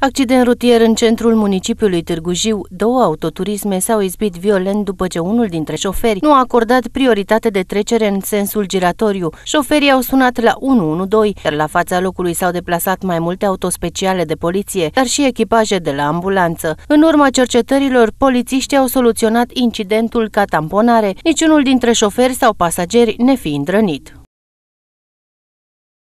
Accident rutier în centrul municipiului Târgu Jiu. Două autoturisme s-au izbit violent după ce unul dintre șoferi nu a acordat prioritate de trecere în sensul giratoriu. Șoferii au sunat la 112, iar la fața locului s-au deplasat mai multe autospeciale de poliție, dar și echipaje de la ambulanță. În urma cercetărilor, polițiștii au soluționat incidentul ca tamponare, niciunul dintre șoferi sau pasageri nefiind rănit.